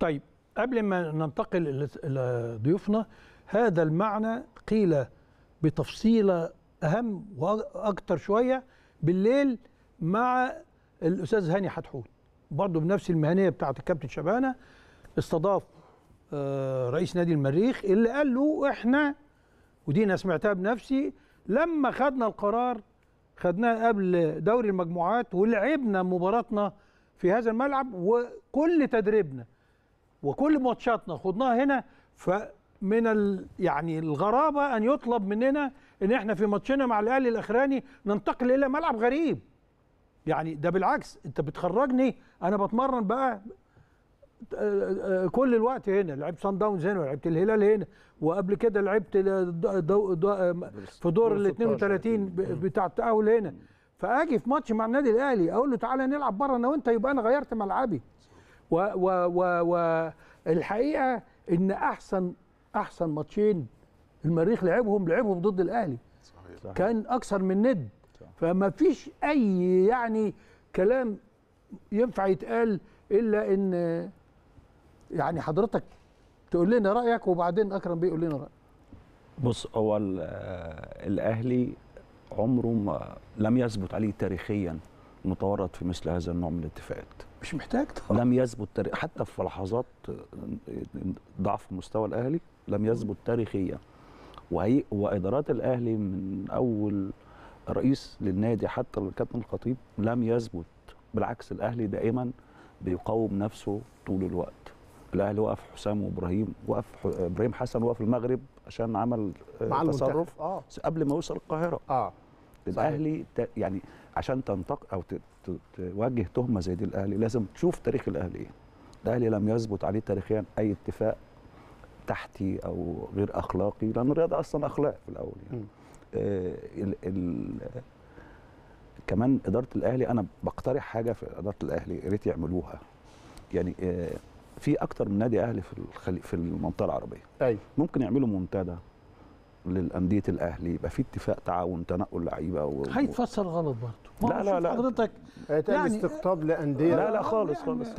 طيب قبل ما ننتقل إلى ضيوفنا هذا المعنى قيل بتفصيلة أهم واكثر شوية بالليل مع الأستاذ هاني حتحوت برضه بنفس المهنية بتاعة الكابتن شبانة استضاف آه، رئيس نادي المريخ اللي قال له احنا ودي انا سمعتها بنفسي لما خدنا القرار خدناه قبل دوري المجموعات ولعبنا مباراتنا في هذا الملعب وكل تدريبنا وكل ماتشاتنا خضناها هنا فمن ال يعني الغرابه ان يطلب مننا ان احنا في ماتشنا مع الاهلي الاخراني ننتقل الى ملعب غريب يعني ده بالعكس انت بتخرجني انا بتمرن بقى كل الوقت هنا لعبت صن داونز هنا ولعبت الهلال هنا وقبل كده لعبت دو دو في دور ال 32 بتاع التاهل هنا فاجي في ماتش مع النادي الاهلي اقول له تعالى نلعب بره انا وانت يبقى انا غيرت ملعبي والحقيقه ان احسن احسن ماتشين المريخ لعبهم لعبهم ضد الاهلي صحيح. كان اكثر من ند فما فيش اي يعني كلام ينفع يتقال الا ان يعني حضرتك تقول لنا رايك وبعدين اكرم بيقول لنا رايك بص هو آه، الاهلي عمره ما لم يثبت عليه تاريخيا متورط في مثل هذا النوع من الاتفاقات مش محتاج طبعا لم يثبت تاري... حتى في لحظات ضعف مستوى الاهلي لم يثبت تاريخيا وهي وادارات الاهلي من اول رئيس للنادي حتى الكابتن الخطيب لم يثبت بالعكس الاهلي دائما بيقاوم نفسه طول الوقت الاهلي وقف حسام وابراهيم وقف ابراهيم حسن وقف المغرب عشان عمل آه، تصرف آه. قبل ما يوصل القاهره اه الاهلي يعني عشان تنتقل او توجه تهمه زي دي الاهلي لازم تشوف تاريخ الاهلي ايه الاهلي لم يثبت عليه تاريخيا اي اتفاق تحتي او غير اخلاقي لان الرياضه اصلا اخلاق في الاول يعني آه ال ال كمان اداره الاهلي انا بقترح حاجه في اداره الاهلي يا ريت يعملوها يعني آه في اكتر من نادي اهلي في في المنطقه العربيه أي. أيوة. ممكن يعملوا منتدى للانديه الاهلي يبقى في اتفاق تعاون تنقل لعيبه و... هيتفسر غلط برضه لا لا لا حضرتك يعني استقطاب لانديه لا لا خالص يعني خالص